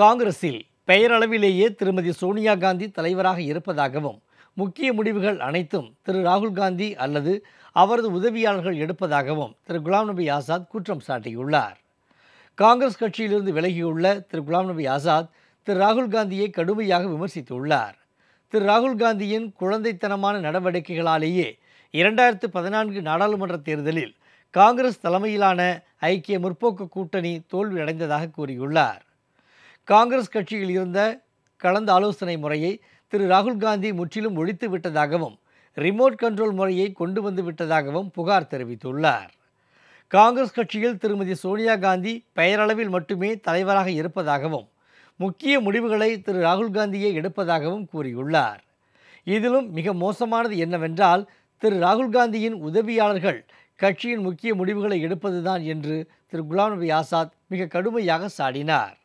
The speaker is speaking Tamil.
காங்கிரஸில் பெயரளவிலேயே திருமதி சோனியா காந்தி தலைவராக இருப்பதாகவும் முக்கிய முடிவுகள் அனைத்தும் திரு ராகுல் காந்தி அல்லது அவரது உதவியாளர்கள் எடுப்பதாகவும் திரு குலாம் நபி ஆசாத் குற்றம் சாட்டியுள்ளார் காங்கிரஸ் கட்சியிலிருந்து விலகியுள்ள திரு குலாம் நபி ஆசாத் திரு ராகுல் காந்தியை கடுமையாக விமர்சித்துள்ளார் திரு ராகுல் காந்தியின் குழந்தைத்தனமான நடவடிக்கைகளாலேயே இரண்டாயிரத்து பதினான்கு நாடாளுமன்ற தேர்தலில் காங்கிரஸ் தலைமையிலான ஐக்கிய முற்போக்கு கூட்டணி தோல்வியடைந்ததாக கூறியுள்ளார் காங்கிரஸ் கட்சியில் இருந்த கலந்த ஆலோசனை முறையை திரு ராகுல் காந்தி முற்றிலும் ஒழித்து விட்டதாகவும் ரிமோட் கண்ட்ரோல் முறையை கொண்டு வந்து விட்டதாகவும் புகார் தெரிவித்துள்ளார் காங்கிரஸ் கட்சியில் திருமதி சோனியா காந்தி பெயரளவில் மட்டுமே தலைவராக இருப்பதாகவும் முக்கிய முடிவுகளை திரு ராகுல் காந்தியே எடுப்பதாகவும் கூறியுள்ளார் இதிலும் மிக மோசமானது என்னவென்றால் திரு ராகுல் காந்தியின் உதவியாளர்கள் கட்சியின் முக்கிய முடிவுகளை எடுப்பதுதான் என்று திரு குலாம் நபி ஆசாத் மிக கடுமையாக சாடினார்